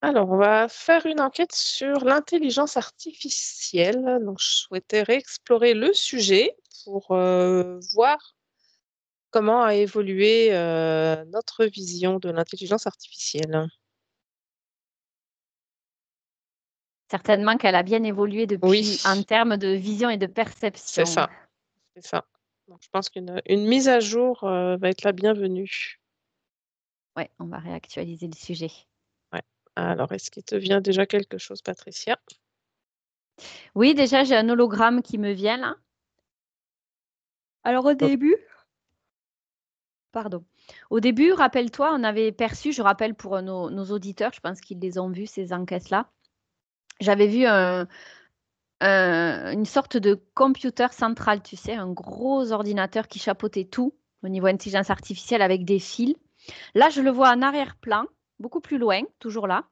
Alors, on va faire une enquête sur l'intelligence artificielle. Donc, je souhaitais réexplorer le sujet pour euh, voir comment a évolué euh, notre vision de l'intelligence artificielle. Certainement qu'elle a bien évolué depuis en termes de vision et de perception. C'est ça. C'est ça. je pense qu'une mise à jour euh, va être la bienvenue. Oui, on va réactualiser le sujet. Alors, est-ce qu'il te vient déjà quelque chose, Patricia Oui, déjà, j'ai un hologramme qui me vient là. Alors, au début, pardon. Au début, rappelle-toi, on avait perçu, je rappelle pour nos, auditeurs, je pense qu'ils les ont vus, ces enquêtes-là. J'avais vu une sorte de computer central, tu sais, un gros ordinateur qui chapeautait tout au niveau intelligence artificielle avec des fils. Là, je le vois en arrière-plan beaucoup plus loin, toujours là.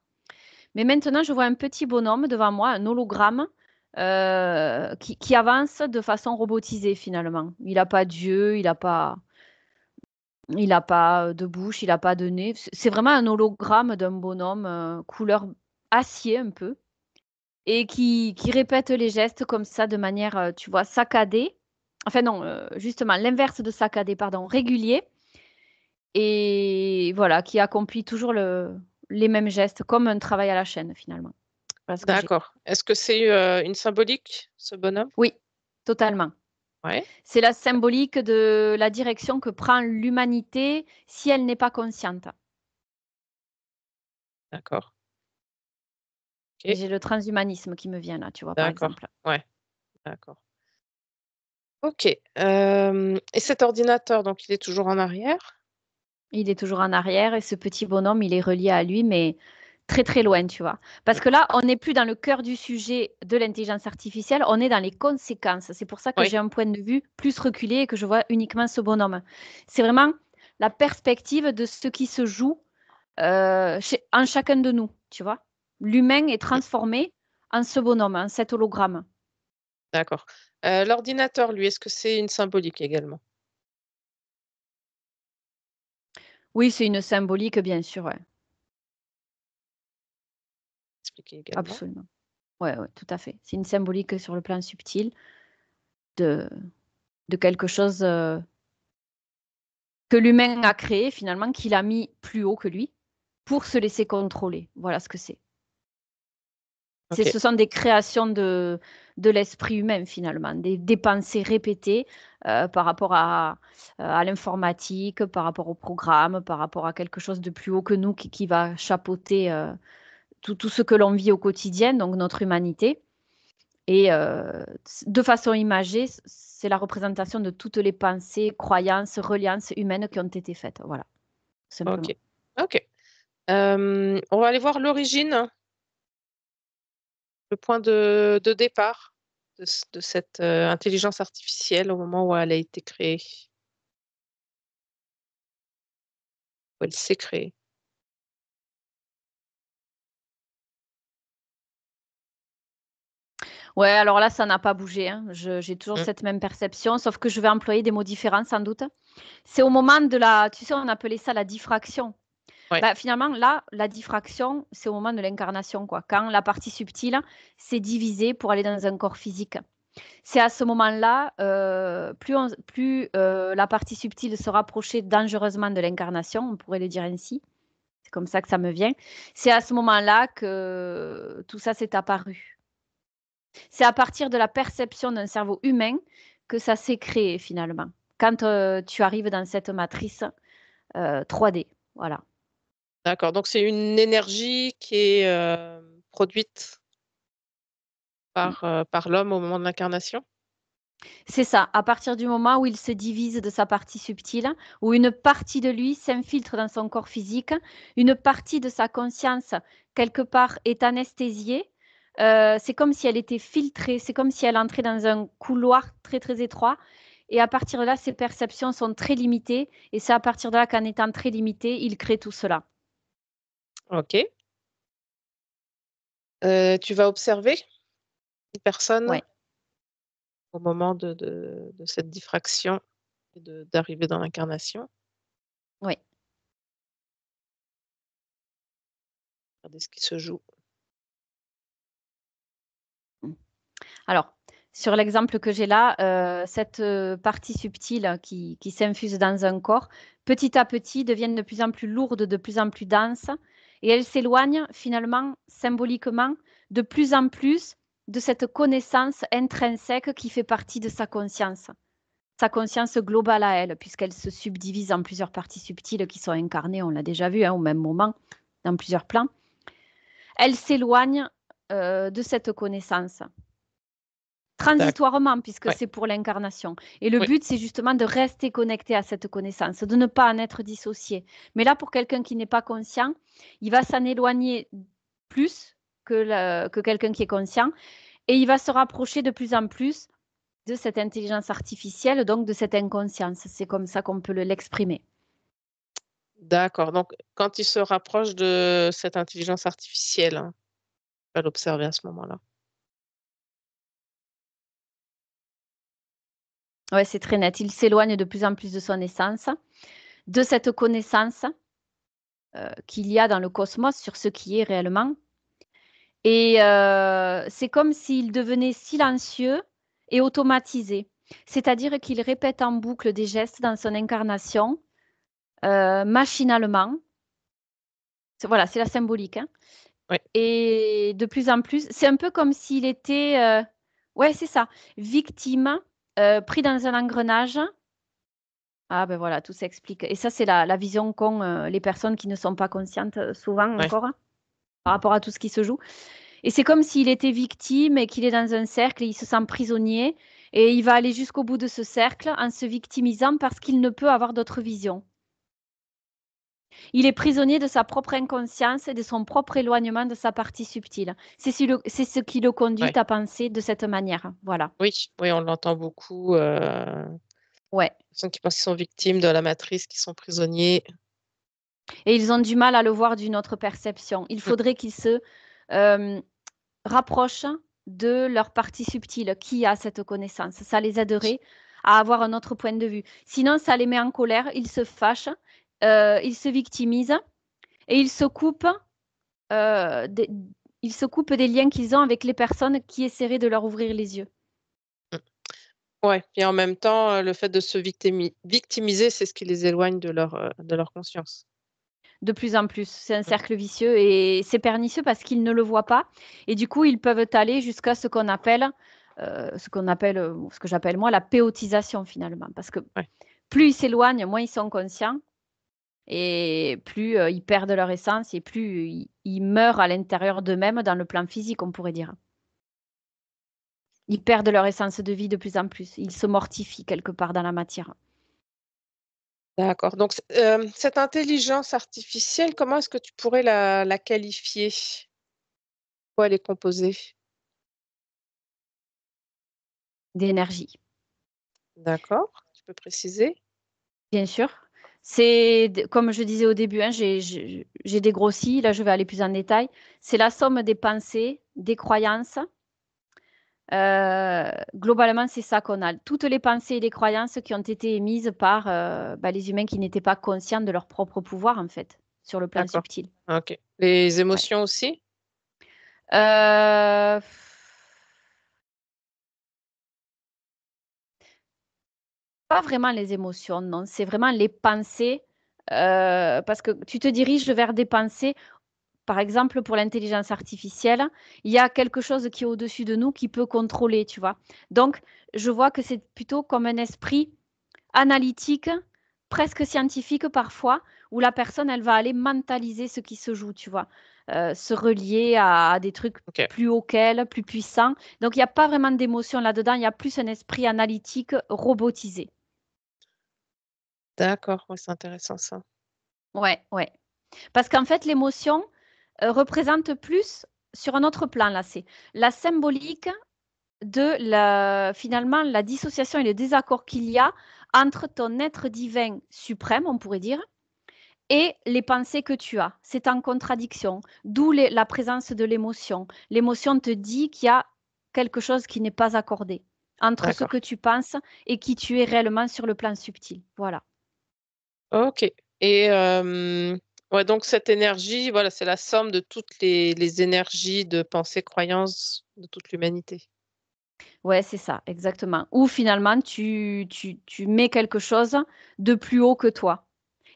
Mais maintenant, je vois un petit bonhomme devant moi, un hologramme, euh, qui, avance de façon robotisée finalement. Il n'a pas d'yeux, il n'a pas, il a pas de bouche, il n'a pas de nez. C'est vraiment un hologramme d'un bonhomme euh, couleur acier un peu et qui, qui, répète les gestes comme ça de manière, euh, tu vois, saccadée. Enfin non, justement, l'inverse de saccadé, pardon, régulier et voilà, qui accomplit toujours les mêmes gestes, comme un travail à la chaîne finalement. D'accord. Est-ce que c'est euh, une symbolique, ce bonhomme Oui, totalement. Ouais. C'est la symbolique de la direction que prend l'humanité si elle n'est pas consciente. D'accord. J'ai le transhumanisme qui me vient là, tu vois, par exemple. Ouais. D'accord. Ok. Euh, et cet ordinateur, donc, il est toujours en arrière il est toujours en arrière et ce petit bonhomme, il est relié à lui, mais très très loin, tu vois. Parce que là, on n'est plus dans le cœur du sujet de l'intelligence artificielle, on est dans les conséquences. C'est pour ça que j'ai un point de vue plus reculé et que je vois uniquement ce bonhomme. C'est vraiment la perspective de ce qui se joue euh, en chacun de nous, tu vois. L'humain est transformé en ce bonhomme, en cet hologramme. D'accord. Euh, l'ordinateur, lui, est-ce que c'est une symbolique également Oui, c'est une symbolique, bien sûr, Expliquer Absolument. Oui, tout à fait. C'est une symbolique euh, sur le plan subtil de, quelque chose euh, que l'humain a créé finalement, qu'il a mis plus haut que lui pour se laisser contrôler. Voilà ce que c'est. Ce sont des créations de, de l'esprit humain finalement, des, pensées répétées euh, par rapport à, euh, à l'informatique, par rapport au programme, par rapport à quelque chose de plus haut que nous qui, qui va chapeauter euh, tout, tout, ce que l'on vit au quotidien, donc notre humanité. Et de façon imagée, c'est la représentation de toutes les pensées, croyances, reliances humaines qui ont été faites. Voilà. Simplement. Ok. Ok. on va aller voir l'origine le point de, départ de, cette euh, intelligence artificielle au moment où elle a été créée. Où elle s'est créée. Ouais, alors là, ça n'a pas bougé. Hein. j'ai toujours mm. cette même perception, sauf que je vais employer des mots différents sans doute. C'est au moment de la, tu sais, on appelait ça la diffraction. Bah, finalement, là, la diffraction, c'est au moment de l'incarnation, quoi. Quand la partie subtile s'est divisée pour aller dans un corps physique. C'est à ce moment-là, euh, plus, plus euh, la partie subtile se rapprochait dangereusement de l'incarnation, on pourrait le dire ainsi. C'est comme ça que ça me vient. C'est à ce moment-là que tout ça s'est apparu. C'est à partir de la perception d'un cerveau humain que ça s'est créé finalement. Quand euh, tu arrives dans cette matrice 3D, voilà. D'accord, donc c'est une énergie qui est euh, produite mmh. par, euh, par l'homme au moment de l'incarnation C'est ça, à partir du moment où il se divise de sa partie subtile, où une partie de lui s'infiltre dans son corps physique, une partie de sa conscience, quelque part, est anesthésiée. Euh, c'est comme si elle était filtrée, c'est comme si elle entrait dans un couloir très très étroit et à partir de là, ses perceptions sont très limitées. Et c'est à partir de là qu'en étant très limité, il crée tout cela. OK. Euh, tu vas observer une personne au moment de, cette diffraction et d'arriver dans l'incarnation. Oui. Regardez ce qui se joue. Alors, sur l'exemple que j'ai là, euh, cette euh, partie subtile qui, qui s'infuse dans un corps, petit à petit, devient de plus en plus lourde, de plus en plus dense, et elle s'éloigne finalement symboliquement de plus en plus de cette connaissance intrinsèque qui fait partie de sa conscience, sa conscience globale à elle, puisqu'elle se subdivise en plusieurs parties subtiles qui sont incarnées, on l'a déjà vu hein, au même moment, dans plusieurs plans. Elle s'éloigne euh, de cette connaissance transitoirement, puisque c'est pour l'incarnation. Et le but, c'est justement de rester connecté à cette connaissance, de ne pas en être dissocié. Mais là, pour quelqu'un qui n'est pas conscient, il va s'en éloigner plus que, que quelqu'un qui est conscient, et il va se rapprocher de plus en plus de cette intelligence artificielle, donc de cette inconscience. C'est comme ça qu'on peut l'exprimer. D'accord. Donc, quand il se rapproche de cette intelligence artificielle, il hein, va l'observer à ce moment-là. Ouais, c'est très net. Il s'éloigne de plus en plus de son essence, de cette connaissance euh, qu'il y a dans le cosmos sur ce qui est réellement. Et euh, c'est comme s'il devenait silencieux et automatisé. C'est-à-dire qu'il répète en boucle des gestes dans son incarnation, euh, machinalement. Voilà, c'est la symbolique. Hein. Et de plus en plus, c'est un peu comme s'il était, ouais, c'est ça, victime euh, pris dans un engrenage. Ah ben voilà, tout s'explique. Et ça, c'est la, vision qu'ont euh, les personnes qui ne sont pas conscientes euh, souvent encore hein, par rapport à tout ce qui se joue. Et c'est comme s'il était victime et qu'il est dans un cercle et il se sent prisonnier et il va aller jusqu'au bout de ce cercle en se victimisant parce qu'il ne peut avoir d'autre vision il est prisonnier de sa propre inconscience et de son propre éloignement de sa partie subtile. C'est ce qui le conduit à penser de cette manière. Voilà. Oui, oui on l'entend beaucoup. Euh... Ouais. qui pensent qu'ils sont victimes de la matrice, qui sont prisonniers. Et ils ont du mal à le voir d'une autre perception. Il mm. faudrait qu'ils se euh, rapprochent de leur partie subtile qui a cette connaissance. Ça les aiderait à avoir un autre point de vue. Sinon, ça les met en colère, ils se fâchent euh, ils se victimisent et ils ils se coupent euh, des liens qu'ils ont avec les personnes qui essaieraient de leur ouvrir les yeux. Mm. Ouais, et en même temps, euh, le fait de se victimiser, c'est ce qui les éloigne de leur, de leur conscience. De plus en plus, c'est un mm. cercle vicieux et c'est pernicieux parce qu'ils ne le voient pas et du coup, ils peuvent aller jusqu'à ce qu'on appelle, ce qu'on appelle, ce que j'appelle moi la péotisation finalement, parce que plus ils s'éloignent, moins ils sont conscients et plus euh, ils perdent leur essence et plus ils, meurent à l'intérieur d'eux-mêmes dans le plan physique, on pourrait dire. Ils perdent leur essence de vie de plus en plus. Ils se mortifient quelque part dans la matière. D'accord. Donc, euh, cette intelligence artificielle, comment est-ce que tu pourrais la, la qualifier Quoi elle est composée D'énergie. D'accord. Tu peux préciser Bien sûr. C'est, comme je disais au début, hein, j'ai dégrossi, là je vais aller plus en détail. C'est la somme des pensées, des croyances. Euh, globalement, c'est ça qu'on a. Toutes les pensées et les croyances qui ont été émises par euh, bah, les humains qui n'étaient pas conscients de leur propre pouvoir, en fait, sur le plan subtil. Les émotions aussi euh, pas vraiment les émotions, non, c'est vraiment les pensées, euh, parce que tu te diriges vers des pensées. Par exemple, pour l'intelligence artificielle, il y a quelque chose qui est au-dessus de nous qui peut contrôler, tu vois. Donc, je vois que c'est plutôt comme un esprit analytique, presque scientifique parfois, où la personne, elle va aller mentaliser ce qui se joue, tu vois. Euh, se relier à, des trucs plus hauts qu'elle, plus puissants. Donc, il n'y a pas vraiment d'émotion là-dedans, il y a plus un esprit analytique robotisé. D'accord, c'est intéressant ça. Ouais, ouais. Parce qu'en fait, l'émotion euh, représente plus sur un autre plan, là, c'est la symbolique de la, finalement la dissociation et le désaccord qu'il y a entre ton être divin suprême, on pourrait dire, et les pensées que tu as. C'est en contradiction, d'où la présence de l'émotion. L'émotion te dit qu'il y a quelque chose qui n'est pas accordé entre ce que tu penses et qui tu es réellement sur le plan subtil. Voilà. OK. Et ouais, donc cette énergie, voilà, c'est la somme de toutes les énergies de pensée, croyances de toute l'humanité. Ouais, c'est ça, exactement. Ou finalement, tu mets quelque chose de plus haut que toi.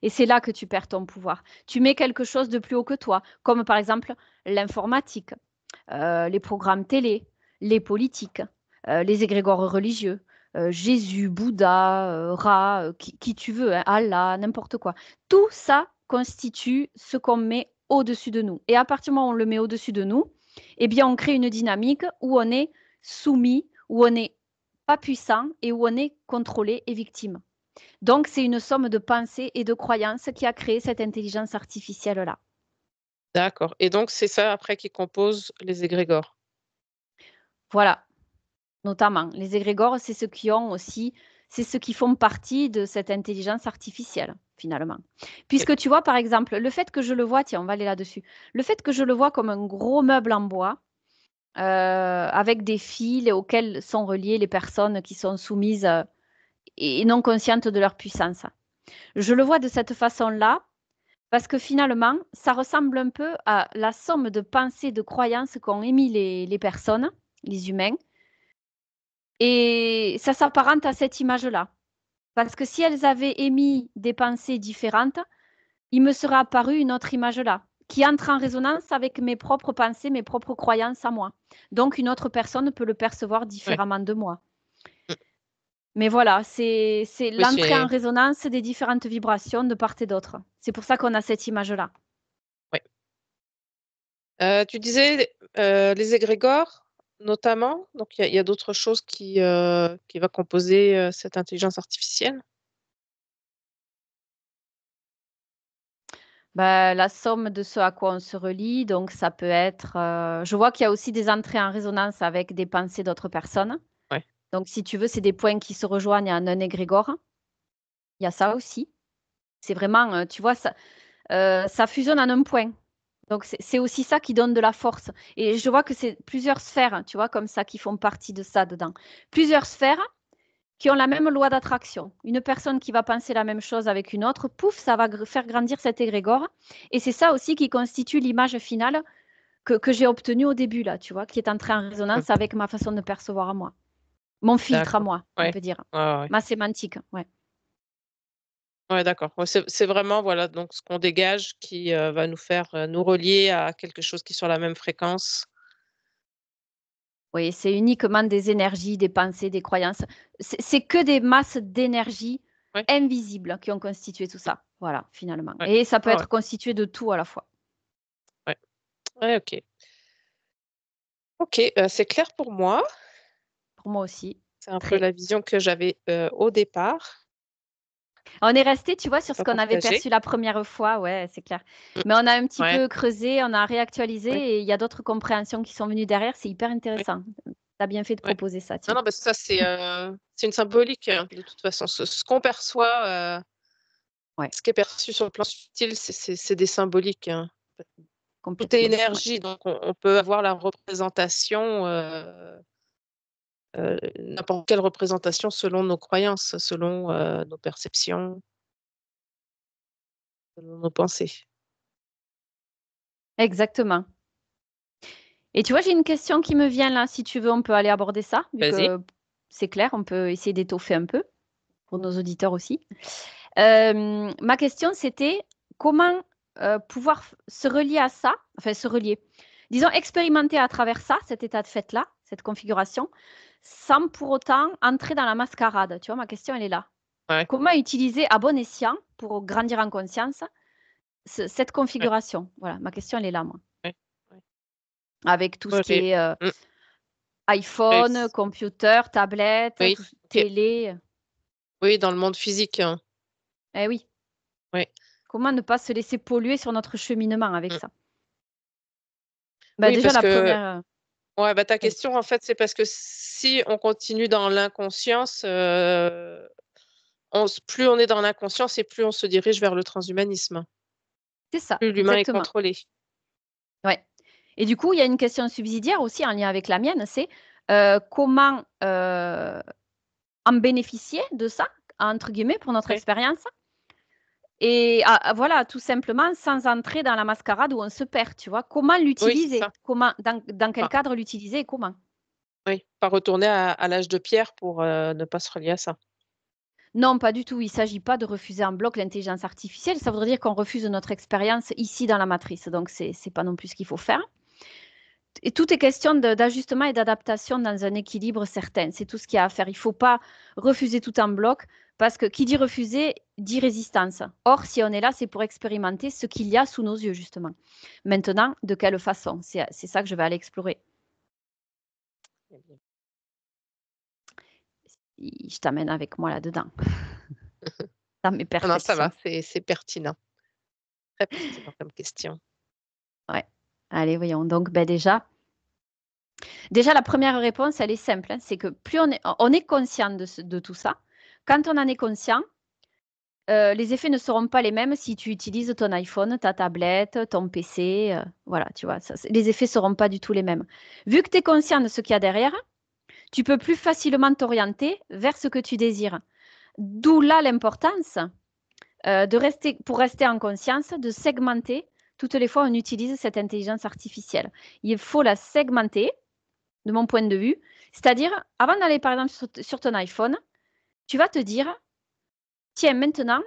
Et c'est là que tu perds ton pouvoir. Tu mets quelque chose de plus haut que toi, comme par exemple l'informatique, euh, les programmes télé, les politiques, euh, les égrégores religieux, euh, Jésus, Bouddha, euh, Ra, euh, qui, tu veux, hein, Allah, n'importe quoi. Tout ça constitue ce qu'on met au-dessus de nous. Et à partir du moment où on le met au-dessus de nous, eh bien, on crée une dynamique où on est soumis, où on n'est pas puissant et où on est contrôlé et victime. Donc, c'est une somme de pensées et de croyances qui a créé cette intelligence artificielle-là. D'accord. Et donc, c'est ça après qui compose les égrégores. Voilà notamment. Les égrégores, c'est ceux qui ont aussi, c'est ceux qui font partie de cette intelligence artificielle, finalement. Puisque tu vois, par exemple, le fait que je le vois, tiens, on va aller là-dessus, le fait que je le vois comme un gros meuble en bois, euh, avec des fils auxquels sont reliées les personnes qui sont soumises euh, et non conscientes de leur puissance. Je le vois de cette façon-là parce que finalement, ça ressemble un peu à la somme de pensées, de croyances qu'ont émis les personnes, les humains, et ça s'apparente à cette image-là. Parce que si elles avaient émis des pensées différentes, il me serait apparu une autre image-là, qui entre en résonance avec mes propres pensées, mes propres croyances à moi. Donc une autre personne peut le percevoir différemment de moi. Mais voilà, c'est l'entrée en résonance des différentes vibrations de part et d'autre. C'est pour ça qu'on a cette image-là. Oui. Euh, tu disais euh, les égrégores notamment. Donc, il y a, d'autres choses qui, vont euh, va composer euh, cette intelligence artificielle. Bah, la somme de ce à quoi on se relie, donc ça peut être. Euh, je vois qu'il y a aussi des entrées en résonance avec des pensées d'autres personnes. Donc, si tu veux, c'est des points qui se rejoignent en un égrégore. Il y a ça aussi. C'est vraiment, tu vois, ça, ça fusionne en un point. Donc c'est aussi ça qui donne de la force. Et je vois que c'est plusieurs sphères, hein, tu vois, comme ça, qui font partie de ça dedans. Plusieurs sphères qui ont la même loi d'attraction. Une personne qui va penser la même chose avec une autre, pouf, ça va faire grandir cet égrégore. Et c'est ça aussi qui constitue l'image finale que, j'ai obtenue au début, là, tu vois, qui est entrée en résonance avec ma façon de percevoir à moi. Mon filtre à moi, on peut dire. Ma sémantique, ouais. Ouais, d'accord. c'est vraiment voilà donc ce qu'on dégage qui euh, va nous faire euh, nous relier à quelque chose qui est sur la même fréquence. Oui, c'est uniquement des énergies, des pensées, des croyances. C'est que des masses d'énergie invisibles qui ont constitué tout ça. Voilà, finalement. Et ça peut ah être constitué de tout à la fois. Ouais, ok. Ok, euh, c'est clair pour moi. Pour moi aussi. C'est un peu la vision que j'avais au départ. On est resté, tu vois, sur ce qu'on avait perçu la première fois, ouais, c'est clair. Mm. Mais on a un petit peu creusé, on a réactualisé et il y a d'autres compréhensions qui sont venues derrière. C'est hyper intéressant. Tu as bien fait de proposer ça. Non, non, parce que ça, euh, c'est une symbolique, hein, de toute façon. Ce, qu'on perçoit, euh, ce qui est perçu sur le plan subtil, c'est des symboliques. Hein. Tout est énergie, donc on, peut avoir la représentation. Euh, euh, n'importe quelle représentation selon nos croyances, selon euh, nos perceptions, selon nos pensées. Exactement. Et tu vois, j'ai une question qui me vient là. Si tu veux, on peut aller aborder ça. C'est clair, on peut essayer d'étoffer un peu pour nos auditeurs aussi. ma question, c'était comment euh, pouvoir se relier à ça, enfin se relier, disons expérimenter à travers ça, cet état de fait-là, cette configuration, sans pour autant entrer dans la mascarade. Tu vois, ma question, elle est là. Comment utiliser à bon escient, pour grandir en conscience, cette configuration Voilà, ma question, elle est là, moi. Avec tout ce qui est iPhone, computer, tablette, télé. Oui, dans le monde physique. Hein. Eh oui. Oui. Comment ne pas se laisser polluer sur notre cheminement avec mm. ça bah, Déjà, la première euh, Ouais, bah, ta mmh. question, en fait, c'est parce que si on continue dans l'inconscience, euh, plus on est dans l'inconscience et plus on se dirige vers le transhumanisme. C'est ça. Plus l'humain est contrôlé. Ouais. Et du coup, il y a une question subsidiaire aussi en lien avec la mienne, c'est euh, comment euh, en bénéficier de ça, entre guillemets, pour notre expérience et ah, ah, voilà, tout simplement, sans entrer dans la mascarade où on se perd, tu vois. Comment l'utiliser Comment, dans, quel ah. cadre l'utiliser et comment Oui, pas retourner à, l'âge de pierre pour euh, ne pas se relier à ça. Non, pas du tout. Il ne s'agit pas de refuser en bloc l'intelligence artificielle. Ça voudrait dire qu'on refuse notre expérience ici dans la matrice. Donc, ce n'est pas non plus ce qu'il faut faire. Et tout est question d'ajustement et d'adaptation dans un équilibre certain. C'est tout ce qu'il y a à faire. Il ne faut pas refuser tout en bloc, parce que qui dit refuser dit résistance. Or, si on est là, c'est pour expérimenter ce qu'il y a sous nos yeux, justement. Maintenant, de quelle façon C'est ça que je vais aller explorer. Je t'amène avec moi là-dedans. Dans mes ah non, ça va, c'est pertinent. Très pertinent comme question. Ouais. Allez, voyons. Donc, ben déjà, déjà, la première réponse, elle est simple. Hein. c'est que plus on est, on est conscient de tout ça, quand on en est conscient, euh, les effets ne seront pas les mêmes si tu utilises ton iPhone, ta tablette, ton PC. Euh, voilà, tu vois, les effets ne seront pas du tout les mêmes. Vu que tu es conscient de ce qu'il y a derrière, tu peux plus facilement t'orienter vers ce que tu désires. D'où là l'importance euh, de rester, pour rester en conscience, de segmenter. Toutes les fois, on utilise cette intelligence artificielle. Il faut la segmenter, de mon point de vue. C'est-à-dire, avant d'aller par exemple sur ton iPhone, tu vas te dire, tiens, maintenant,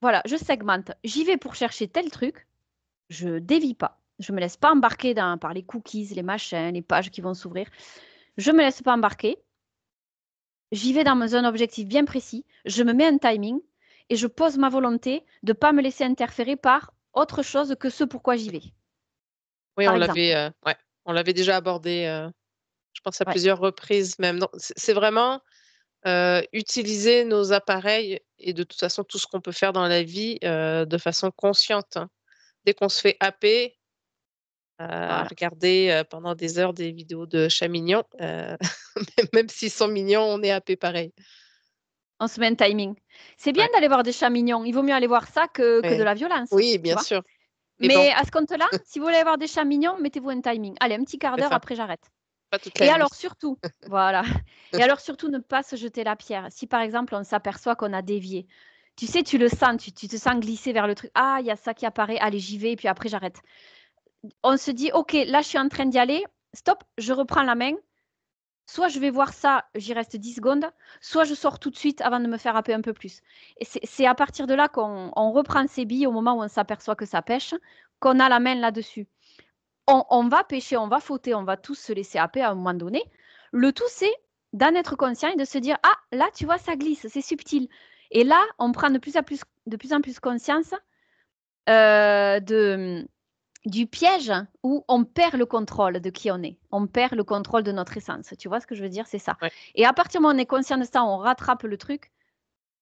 voilà, je segmente, j'y vais pour chercher tel truc, je dévie pas, je me laisse pas embarquer par les cookies, les machins, les pages qui vont s'ouvrir, je me laisse pas embarquer, j'y vais dans un objectif bien précis, je me mets un timing et je pose ma volonté de ne pas me laisser interférer par autre chose que ce pourquoi j'y vais. Oui, euh, on l'avait, déjà abordé, euh, je pense à plusieurs reprises même. C'est vraiment euh, utiliser nos appareils et de toute façon tout ce qu'on peut faire dans la vie euh, de façon consciente. Hein. Dès qu'on se fait happer à regarder euh, pendant des heures des vidéos de chats mignons, même s'ils sont mignons, on est happé pareil. On se met un timing. C'est bien d'aller voir des chats mignons. Il vaut mieux aller voir ça que, de la violence. Oui, bien sûr. Mais, à ce compte-là, si vous voulez voir des chats mignons, mettez-vous un timing. Allez, un petit quart d'heure, après j'arrête et alors surtout, voilà. Et alors surtout, ne pas se jeter la pierre. Si par exemple, on s'aperçoit qu'on a dévié, tu sais, tu le sens, tu, te sens glisser vers le truc. Ah, il y a ça qui apparaît. Allez, j'y vais. Et puis après, j'arrête. On se dit, ok, là, je suis en train d'y aller. Stop, je reprends la main. Soit je vais voir ça, j'y reste 10 secondes, soit je sors tout de suite avant de me faire happer un peu plus. Et c'est à partir de là qu'on reprend ses billes au moment où on s'aperçoit que ça pêche, qu'on a la main là-dessus on, va pêcher, on va fauter, on va tous se laisser happer à un moment donné. Le tout, c'est d'en être conscient et de se dire Ah, là, tu vois, ça glisse, c'est subtil. Et là, on prend de plus, en plus conscience euh, du piège où on perd le contrôle de qui on est. On perd le contrôle de notre essence. Tu vois ce que je veux dire C'est ça. Et à partir du moment où on est conscient de ça, on rattrape le truc,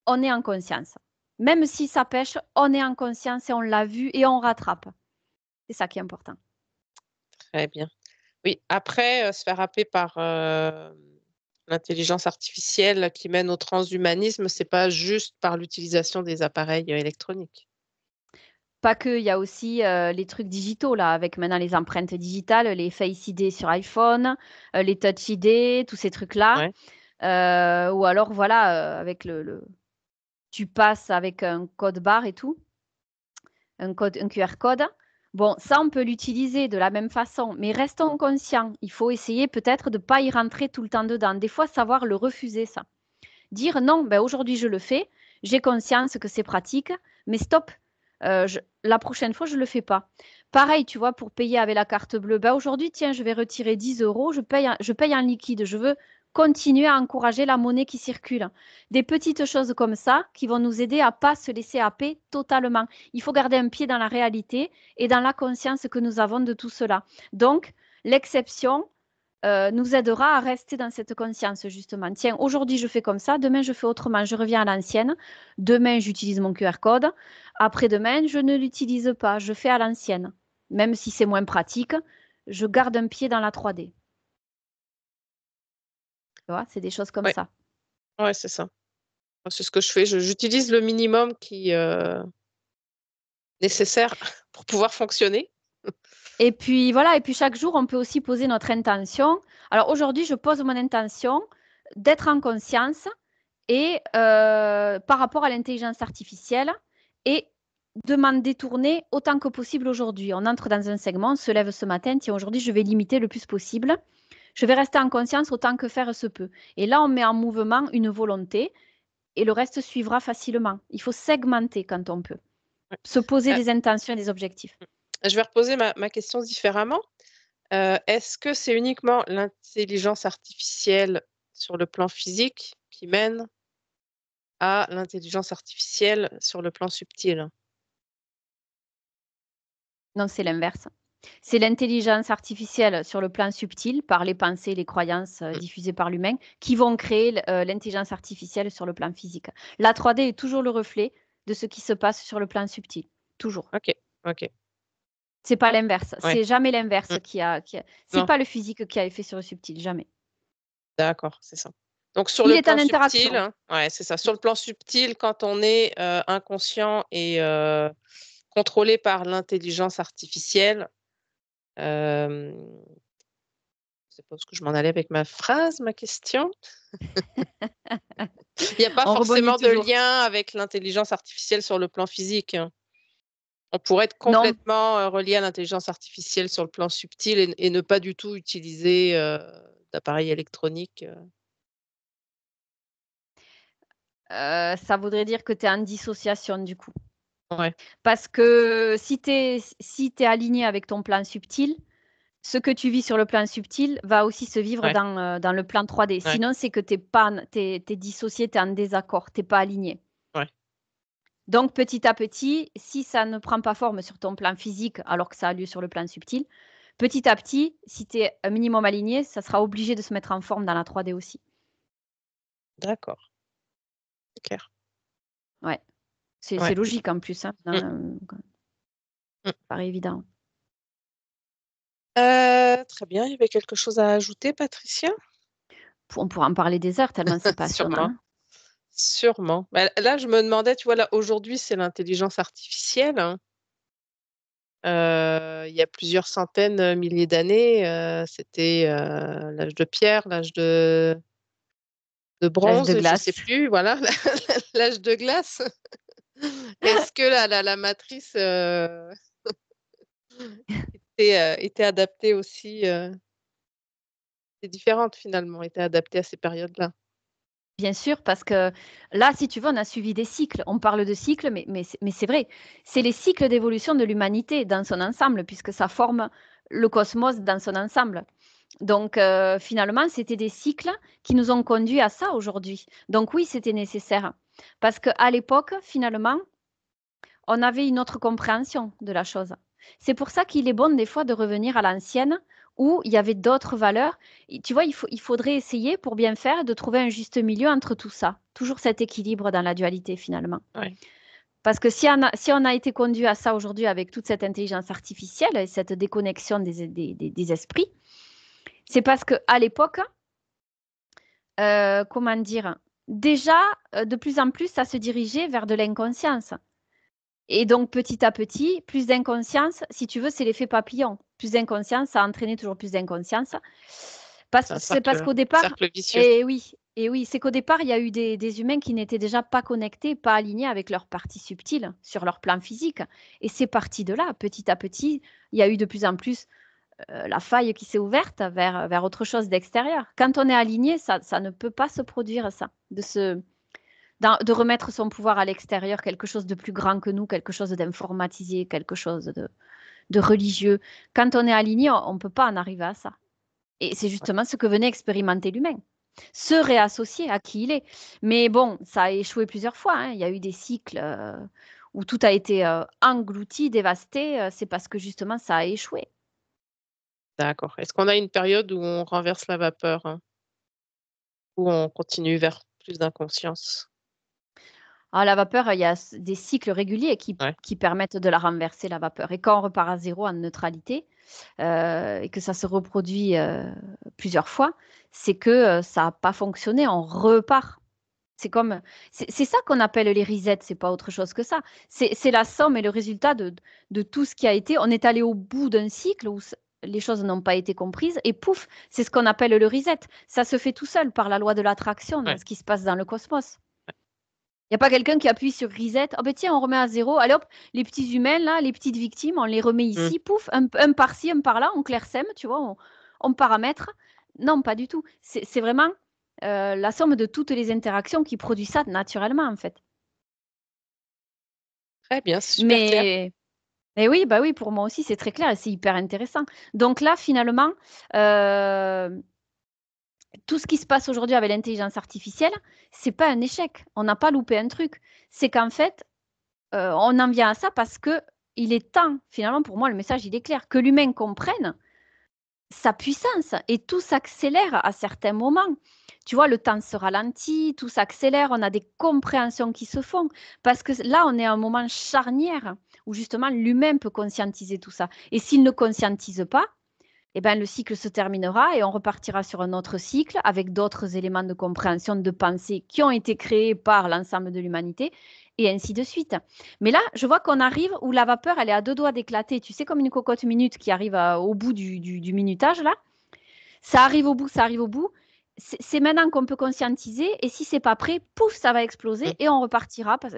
on est en conscience. Même si ça pêche, on est en conscience et on l'a vu et on rattrape. C'est ça qui est important. Très bien. Oui, après, euh, se faire happer par euh, l'intelligence artificielle qui mène au transhumanisme, c'est pas juste par l'utilisation des appareils euh, électroniques. Pas que, il y a aussi les trucs digitaux, là, avec maintenant les empreintes digitales, les Face ID sur iPhone, les Touch ID, tous ces trucs-là. ou alors, voilà, avec le, Tu passes avec un code barre et tout, un, code, un QR code. Bon, ça, on peut l'utiliser de la même façon, mais restons conscients. Il faut essayer peut-être de ne pas y rentrer tout le temps dedans. Des fois, savoir le refuser, ça. Dire non, ben, aujourd'hui, je le fais, j'ai conscience que c'est pratique, mais stop, euh, la prochaine fois, je ne le fais pas. Pareil, tu vois, pour payer avec la carte bleue, ben, aujourd'hui, tiens, je vais retirer 10 euros, je paye, je paye en liquide, je veux continuer à encourager la monnaie qui circule. Des petites choses comme ça qui vont nous aider à pas se laisser happer totalement. Il faut garder un pied dans la réalité et dans la conscience que nous avons de tout cela. Donc, l'exception euh, nous aidera à rester dans cette conscience, justement. Tiens, aujourd'hui, je fais comme ça, demain, je fais autrement, je reviens à l'ancienne, demain, j'utilise mon QR code, après-demain, je ne l'utilise pas, je fais à l'ancienne. Même si c'est moins pratique, je garde un pied dans la 3D c'est des choses comme ça. Ouais, c'est ça. C'est ce que je fais. J'utilise le minimum qui euh, nécessaire pour pouvoir fonctionner. Et puis voilà, et puis chaque jour, on peut aussi poser notre intention. Alors aujourd'hui, je pose mon intention d'être en conscience et euh, par rapport à l'intelligence artificielle et de m'en détourner autant que possible aujourd'hui. On entre dans un segment, on se lève ce matin, tiens, aujourd'hui, je vais limiter le plus possible je vais rester en conscience autant que faire se peut. Et là, on met en mouvement une volonté et le reste suivra facilement. Il faut segmenter quand on peut, se poser euh, des intentions et des objectifs. Euh, je vais reposer ma, question différemment. Euh, est-ce que c'est uniquement l'intelligence artificielle sur le plan physique qui mène à l'intelligence artificielle sur le plan subtil Non, c'est l'inverse. C'est l'intelligence artificielle sur le plan subtil, par les pensées, les croyances euh, mm. diffusées par l'humain, qui vont créer euh, l'intelligence artificielle sur le plan physique. La 3D est toujours le reflet de ce qui se passe sur le plan subtil. Toujours. OK, OK. C'est pas l'inverse. C'est jamais l'inverse mm. qui a. Qui C'est pas le physique qui a effet sur le subtil, jamais. D'accord, c'est ça. Donc sur le plan subtil, hein, ouais, c'est ça. Sur le plan subtil, quand on est euh, inconscient et contrôlé par l'intelligence artificielle, euh, je sais pas ce que je m'en allais avec ma phrase, ma question. Il n'y a pas forcément de lien avec l'intelligence artificielle sur le plan physique. Hein. On pourrait être complètement euh, relié à l'intelligence artificielle sur le plan subtil et, ne pas du tout utiliser euh, d'appareils électroniques. Euh. ça voudrait dire que tu es en dissociation du coup. Parce que si tu es, si es aligné avec ton plan subtil, ce que tu vis sur le plan subtil va aussi se vivre euh, dans, le plan 3D. Sinon, c'est que tu es, dissocié, tu es en désaccord, tu pas aligné. Donc, petit à petit, si ça ne prend pas forme sur ton plan physique alors que ça a lieu sur le plan subtil, petit à petit, si tu es un minimum aligné, ça sera obligé de se mettre en forme dans la 3D aussi. D'accord. Clair. Ouais. C'est logique en plus. Hein, mmh. évident. Euh, très bien. Il y avait quelque chose à ajouter, Patricia On pourra en parler des heures, tellement c'est passionnant. Sûrement. Sûrement. Bah, là, je me demandais, tu vois, là, aujourd'hui, c'est l'intelligence artificielle. Hein. Euh, il y a plusieurs centaines, milliers d'années, euh, c'était l'âge de pierre, l'âge de, de bronze, je ne sais plus, voilà, l'âge de glace. Est-ce que la, matrice euh, euh, était, adaptée aussi C'est euh, différente finalement, était adaptée à ces périodes-là. Bien sûr, parce que là, si tu veux, on a suivi des cycles. On parle de cycles, mais, c'est vrai. C'est les cycles d'évolution de l'humanité dans son ensemble, puisque ça forme le cosmos dans son ensemble. Donc finalement, c'était des cycles qui nous ont conduits à ça aujourd'hui. Donc oui, c'était nécessaire. Parce qu'à l'époque, finalement, on avait une autre compréhension de la chose. C'est pour ça qu'il est bon des fois de revenir à l'ancienne où il y avait d'autres valeurs. tu vois, il, faudrait essayer pour bien faire de trouver un juste milieu entre tout ça. Toujours cet équilibre dans la dualité finalement. Parce que si on, a, si on a été conduit à ça aujourd'hui avec toute cette intelligence artificielle et cette déconnexion des, des, esprits, c'est parce qu'à l'époque, euh, comment dire, déjà euh, de plus en plus ça se dirigeait vers de l'inconscience. Et donc petit à petit, plus d'inconscience, si tu veux, c'est l'effet papillon. Plus d'inconscience, ça a entraîné toujours plus d'inconscience. Parce, c'est parce qu'au départ, et oui, et oui, c'est qu'au départ, il y a eu des, des humains qui n'étaient déjà pas connectés, pas alignés avec leur partie subtile sur leur plan physique. Et c'est parti de là, petit à petit, il y a eu de plus en plus euh, la faille qui s'est ouverte vers, vers autre chose d'extérieur. Quand on est aligné, ça, ça ne peut pas se produire, ça, de, se, de remettre son pouvoir à l'extérieur, quelque chose de plus grand que nous, quelque chose d'informatisé, quelque chose de, de religieux. Quand on est aligné, on ne peut pas en arriver à ça. Et c'est justement ce que venait expérimenter l'humain. Se réassocier à qui il est. Mais bon, ça a échoué plusieurs fois. Hein. Il y a eu des cycles euh, où tout a été euh, englouti, dévasté. C'est parce que justement, ça a échoué. D'accord. Est-ce qu'on a une période où on renverse la vapeur, hein? ou où on continue vers plus d'inconscience ah, la vapeur, il y a des cycles réguliers qui, qui, permettent de la renverser, la vapeur. Et quand on repart à zéro en neutralité, euh, et que ça se reproduit euh, plusieurs fois, c'est que euh, ça n'a pas fonctionné, on repart. C'est comme, c'est ça qu'on appelle les resets, c'est pas autre chose que ça. C'est la somme et le résultat de, de, tout ce qui a été. On est allé au bout d'un cycle où les choses n'ont pas été comprises et pouf, c'est ce qu'on appelle le reset. Ça se fait tout seul par la loi de l'attraction, hein, ce qui se passe dans le cosmos. Il n'y a pas quelqu'un qui appuie sur reset. Oh ben tiens, on remet à zéro. Allez hop, les petits humains là, les petites victimes, on les remet mm. ici, pouf, un, un par-ci, un par-là, on clairsème, tu vois, on, paramètre. Non, pas du tout. C'est vraiment euh, la somme de toutes les interactions qui produit ça naturellement en fait. Très bien, super et oui, bah oui, pour moi aussi, c'est très clair et c'est hyper intéressant. Donc là, finalement, euh, tout ce qui se passe aujourd'hui avec l'intelligence artificielle, c'est pas un échec. On n'a pas loupé un truc. C'est qu'en fait, euh, on en vient à ça parce que il est temps, finalement, pour moi, le message, il est clair, que l'humain comprenne sa puissance et tout s'accélère à certains moments. Tu vois, le temps se ralentit, tout s'accélère, on a des compréhensions qui se font parce que là, on est à un moment charnière où justement l'humain peut conscientiser tout ça. Et s'il ne conscientise pas, eh ben, le cycle se terminera et on repartira sur un autre cycle avec d'autres éléments de compréhension, de pensée qui ont été créés par l'ensemble de l'humanité et ainsi de suite. Mais là, je vois qu'on arrive où la vapeur, elle est à deux doigts d'éclater. Tu sais, comme une cocotte minute qui arrive euh, au bout du minutage, là. Ça arrive au bout, ça arrive au bout c'est maintenant qu'on peut conscientiser et si c'est pas prêt, pouf, ça va exploser et on repartira parce,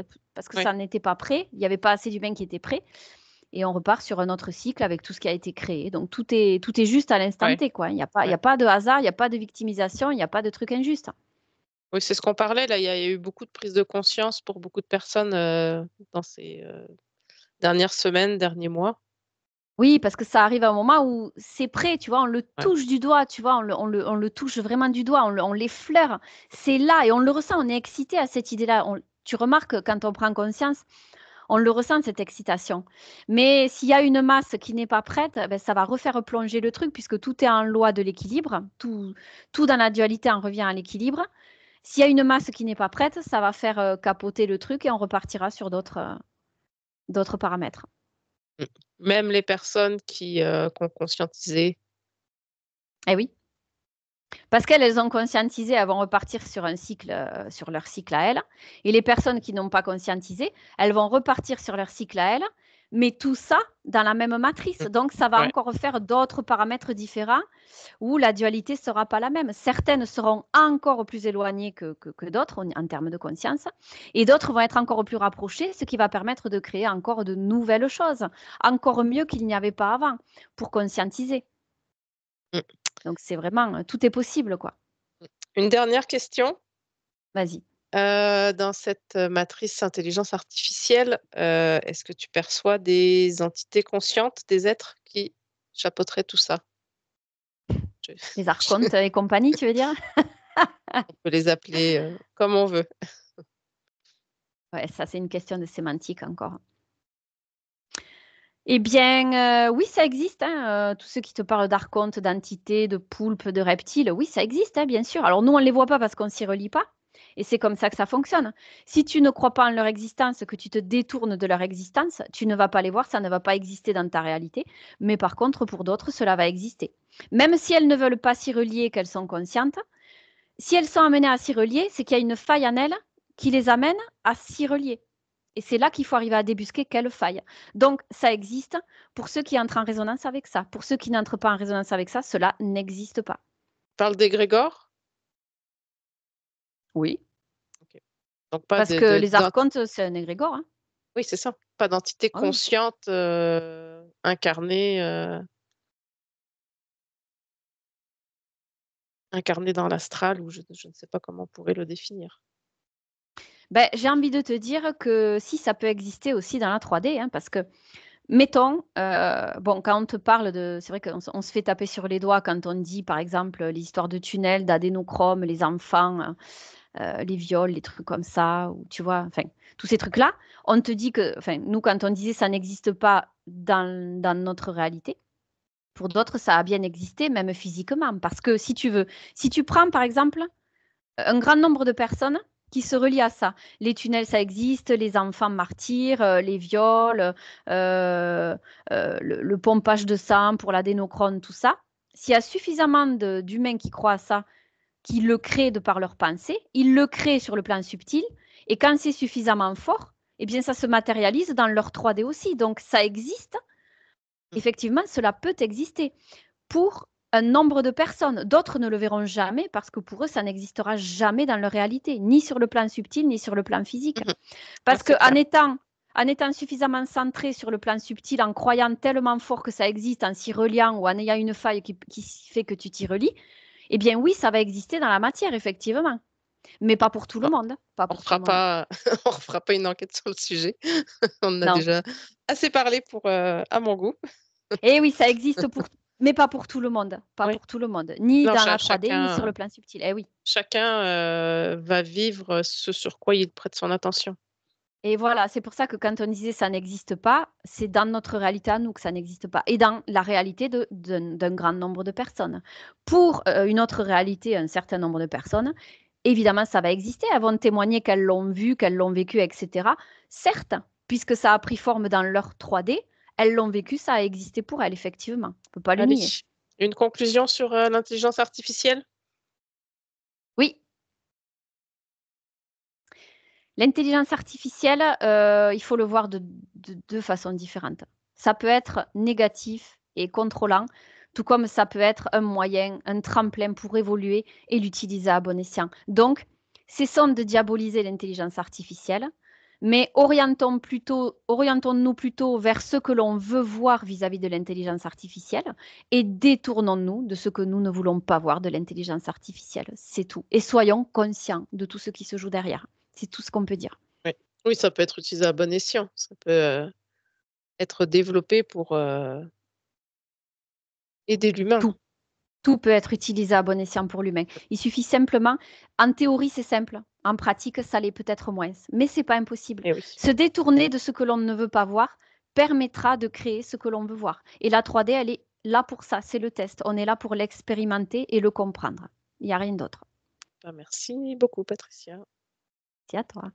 que ça n'était pas prêt, il n'y avait pas assez d'humains qui étaient prêts et on repart sur un autre cycle avec tout ce qui a été créé. Donc tout est, tout est juste à l'instant T. Quoi. Il n'y a, pas, y a pas de hasard, il n'y a pas de victimisation, il n'y a pas de truc injuste. Oui, c'est ce qu'on parlait. Là, il y, a eu beaucoup de prise de conscience pour beaucoup de personnes euh, dans ces euh, dernières semaines, derniers mois. Oui, parce que ça arrive à un moment où c'est prêt, tu vois, on le touche du doigt, tu vois, on le, touche vraiment du doigt, on l'effleure, c'est là et on le ressent, on est excité à cette idée-là. Tu remarques quand on prend conscience, on le ressent cette excitation. Mais s'il y a une masse qui n'est pas prête, eh ben, ça va refaire plonger le truc puisque tout est en loi de l'équilibre, tout, tout dans la dualité en revient à l'équilibre. S'il y a une masse qui n'est pas prête, ça va faire euh, capoter le truc et on repartira sur d'autres euh, d'autres paramètres. Mm. Même les personnes qui, euh, ont conscientisé. Eh oui. Parce qu'elles ont conscientisé, avant vont repartir sur, un cycle, euh, sur leur cycle à elles. Et les personnes qui n'ont pas conscientisé, elles vont repartir sur leur cycle à elles mais tout ça dans la même matrice. Mmh. Donc, ça va encore faire d'autres paramètres différents où la dualité ne sera pas la même. Certaines seront encore plus éloignées que, d'autres en, termes de conscience et d'autres vont être encore plus rapprochées, ce qui va permettre de créer encore de nouvelles choses, encore mieux qu'il n'y avait pas avant pour conscientiser. Mmh. Donc, c'est vraiment, euh, tout est possible, quoi. Mmh. Une dernière question. Vas-y dans cette matrice intelligence artificielle, est-ce que tu perçois des entités conscientes, des êtres qui chapeauteraient tout ça Les archontes et compagnie, tu veux dire On peut les appeler comme on veut. Ouais, ça c'est une question de sémantique encore. Eh bien, oui, ça existe. Hein, tous ceux qui te parlent d'archontes, d'entités, de poulpes, de reptiles, oui, ça existe, hein, bien sûr. Alors, nous, on ne les voit pas parce qu'on ne s'y relie pas. Et c'est comme ça que ça fonctionne. Si tu ne crois pas en leur existence, que tu te détournes de leur existence, tu ne vas pas les voir, ça ne va pas exister dans ta réalité. Mais par contre, pour d'autres, cela va exister. Même si elles ne veulent pas s'y relier, qu'elles sont conscientes, si elles sont amenées à s'y relier, c'est qu'il y a une faille en elles qui les amène à s'y relier. Et c'est là qu'il faut arriver à débusquer quelle faille. Donc, ça existe pour ceux qui entrent en résonance avec ça. Pour ceux qui n'entrent pas en résonance avec ça, cela n'existe pas. Parle d'Egrégor Oui. Parce que les archontes, euh, c'est un égrégore. Hein. oui, c'est ça. Pas d'entité ah consciente euh, incarnée, euh, incarnée dans l'astral, ou je, ne sais pas comment on pourrait le définir. Ben, J'ai envie de te dire que si ça peut exister aussi dans la 3D, hein, parce que Mettons, bon, quand on te parle de. C'est vrai qu'on se fait taper sur les doigts quand on dit, par exemple, l'histoire de tunnel, d'adénochrome, les enfants. Hein. Euh, les viols, les trucs comme ça, ou tu vois, enfin, tous ces trucs-là, on te dit que, enfin, nous, quand on disait ça n'existe pas dans, notre réalité, pour d'autres, ça a bien existé, même physiquement. Parce que si tu veux, si tu prends, par exemple, un grand nombre de personnes qui se relient à ça. Les tunnels, ça existe, les enfants martyrs, euh, les viols, euh, le, pompage de sang pour l'adénochrone, tout ça. S'il y a suffisamment d'humains qui croient à ça qui le créent de par leur pensée, ils le créent sur le plan subtil, et quand c'est suffisamment fort, eh bien ça se matérialise dans leur 3D aussi. Donc ça existe, mmh. effectivement, cela peut exister pour un nombre de personnes. D'autres ne le verront jamais parce que pour eux, ça n'existera jamais dans leur réalité, ni sur le plan subtil, ni sur le plan physique. Mmh parce qu'en étant en étant suffisamment centré sur le plan subtil, en croyant tellement fort que ça existe, en s'y reliant ou en ayant une faille qui, qui fait que tu t'y relis, eh bien oui, ça va exister dans la matière, effectivement. Mais pas pour tout le ah, monde. Pas on ne fera pas une enquête sur le sujet. on a déjà assez parlé pour, euh, à mon goût. Eh oui, ça existe pour mais pas pour tout le monde, pas pour tout le monde, ni dans la 3D, ni sur le plan subtil. Eh oui. Chacun euh, va vivre ce sur quoi il prête son attention. Et voilà, c'est pour ça que quand on disait ça n'existe pas, c'est dans notre réalité à nous que ça n'existe pas et dans la réalité d'un grand nombre de personnes. Pour euh, une autre réalité, un certain nombre de personnes, évidemment, ça va exister. Elles vont témoigner qu'elles l'ont vu, qu'elles l'ont vécu, etc. Certes, puisque ça a pris forme dans leur 3D, elles l'ont vécu, ça a existé pour elles, effectivement. On ne peut pas le nier. Une conclusion sur euh, l'intelligence artificielle L'intelligence artificielle, euh, il faut le voir de, deux façons différentes. Ça peut être négatif et contrôlant, tout comme ça peut être un moyen, un tremplin pour évoluer et l'utiliser à bon escient. Donc, cessons de diaboliser l'intelligence artificielle, mais orientons-nous plutôt, orientons plutôt vers ce que l'on veut voir vis à -vis de l'intelligence artificielle et détournons-nous de ce que nous ne voulons pas voir de l'intelligence artificielle. C'est tout. Et soyons conscients de tout ce qui se joue derrière. C'est tout ce qu'on peut dire. Oui. ça peut être utilisé à bon escient. Ça peut euh, être développé pour euh, aider l'humain. Tout. peut être utilisé à bon escient pour l'humain. Il suffit simplement, en théorie c'est simple, en pratique ça l'est peut-être moins, mais ce n'est pas impossible. Eh Se détourner de ce que l'on ne veut pas voir permettra de créer ce que l'on veut voir. Et la 3D, elle est là pour ça, c'est le test. On est là pour l'expérimenter et le comprendre. Il n'y a rien d'autre. Ben, merci beaucoup, Patricia. Тетва.